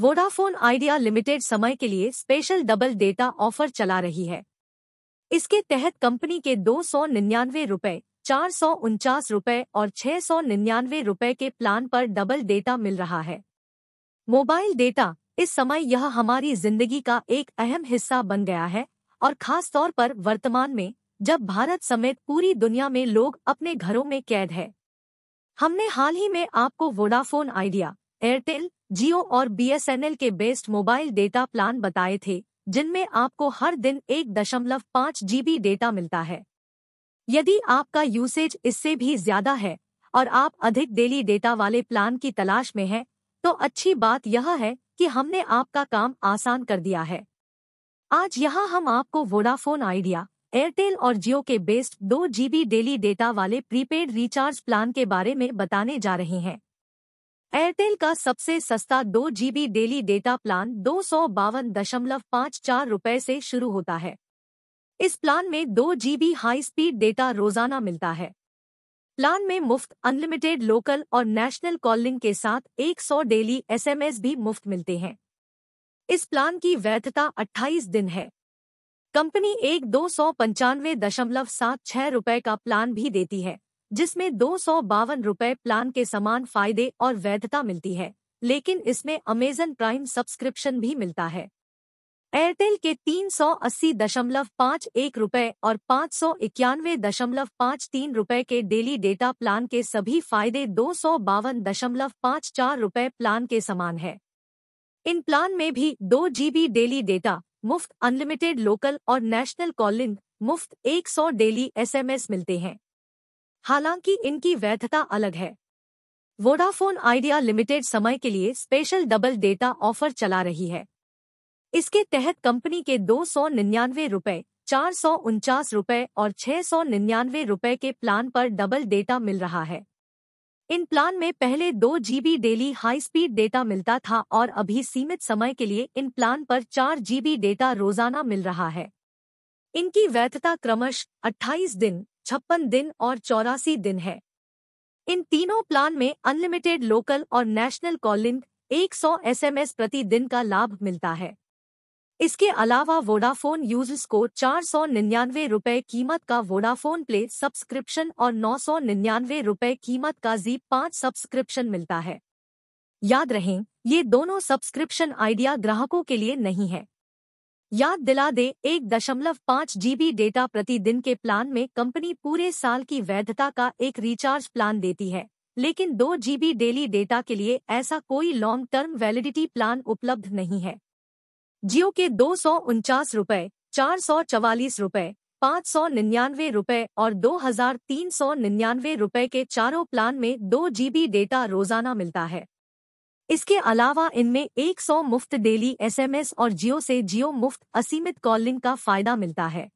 Vodafone idea limited समय के लिए स्पेशल डबल डेटा ऑफर चला रही है इसके तहत कंपनी के दो सौ निन्यानवे रुपये चार सौ उनचास रुपये और छह सौ निन्यानवे रुपये के प्लान पर डबल डेटा मिल रहा है मोबाइल डेटा इस समय यह हमारी जिंदगी का एक अहम हिस्सा बन गया है और खास तौर पर वर्तमान में जब भारत समेत पूरी दुनिया में लोग अपने घरों में कैद है हमने हाल ही में आपको वोडाफोन आइडिया एयरटेल जियो और बीएसएनएल के बेस्ड मोबाइल डेटा प्लान बताए थे जिनमें आपको हर दिन एक दशमलव पाँच जीबी डेटा मिलता है यदि आपका यूसेज इससे भी ज्यादा है और आप अधिक डेली डेटा वाले प्लान की तलाश में हैं तो अच्छी बात यह है कि हमने आपका काम आसान कर दिया है आज यहाँ हम आपको वोडाफोन आइडिया एयरटेल और जियो के बेस्ड दो जीबी डेली डेटा वाले प्रीपेड रिचार्ज प्लान के बारे में बताने जा रहे हैं एयरटेल का सबसे सस्ता दो जीबी डेली डेटा प्लान दो सौ बावन दशमलव पाँच चार रुपये से शुरू होता है इस प्लान में दो जीबी हाई स्पीड डेटा रोजाना मिलता है प्लान में मुफ्त अनलिमिटेड लोकल और नेशनल कॉलिंग के साथ 100 डेली एसएमएस भी मुफ्त मिलते हैं इस प्लान की वैधता 28 दिन है कंपनी एक दो सौ पंचानवे दशमलव सात छह रुपये का प्लान भी देती है जिसमें दो सौ बावन रुपये प्लान के समान फायदे और वैधता मिलती है लेकिन इसमें अमेजन प्राइम सब्सक्रिप्शन भी मिलता है एयरटेल के तीन सौ अस्सी दशमलव पाँच एक रुपये और पाँच सौ इक्यानवे दशमलव पाँच तीन रुपये के डेली डेटा प्लान के सभी फायदे दो सौ बावन दशमलव पाँच चार रुपये प्लान के समान है इन प्लान में भी दो जीबी डेली डेटा मुफ्त अनलिमिटेड लोकल और नेशनल कॉलिंग मुफ्त एक सौ डेली एसएमएस मिलते हैं हालांकि इनकी वैधता अलग है वोडाफोन आइडिया लिमिटेड समय के लिए स्पेशल डबल डेटा ऑफर चला रही है इसके तहत कंपनी के दो सौ निन्यानवे रुपये चार सौ उनचास रुपये और छह सौ निन्यानवे रुपये के प्लान पर डबल डेटा मिल रहा है इन प्लान में पहले दो GB daily high speed data मिलता था और अभी सीमित समय के लिए इन प्लान पर चार जीबी डेटा रोजाना मिल रहा है इनकी वैधता क्रमश 28 दिन छप्पन दिन और चौरासी दिन है इन तीनों प्लान में अनलिमिटेड लोकल और नेशनल कॉलिंग 100 एस प्रति दिन का लाभ मिलता है इसके अलावा वोडाफोन यूजर्स को चार सौ निन्यानवे रुपये कीमत का वोडाफोन प्ले सब्सक्रिप्शन और नौ सौ निन्यानवे रुपये कीमत का जी पाँच सब्सक्रिप्शन मिलता है याद रहें ये दोनों सब्सक्रिप्शन आइडिया ग्राहकों के लिए नहीं है याद दिला दे एक दशमलव पाँच बी डेटा प्रतिदिन के प्लान में कंपनी पूरे साल की वैधता का एक रिचार्ज प्लान देती है लेकिन दो बी डेली डेटा के लिए ऐसा कोई लॉन्ग टर्म वैलिडिटी प्लान उपलब्ध नहीं है जियो के दो सौ उनचास रूपए चार सौ चवालीस रूपए पाँच सौ निन्यानवे रूपए और दो हजार तीन सौ निन्यानवे रूपए के चारों प्लान में दो बी डेटा रोजाना मिलता है इसके अलावा इनमें 100 मुफ्त डेली एसएमएस और जियो से जियो मुफ्त असीमित कॉलिंग का फायदा मिलता है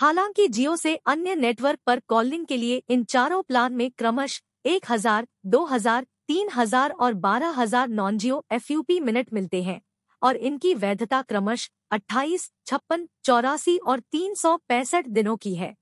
हालांकि जियो से अन्य नेटवर्क पर कॉलिंग के लिए इन चारों प्लान में क्रमश एक हजार दो हजार तीन हजार और बारह हजार नॉन जियो एफ मिनट मिलते हैं और इनकी वैधता क्रमश अट्ठाईस छप्पन चौरासी और तीन सौ पैंसठ दिनों की है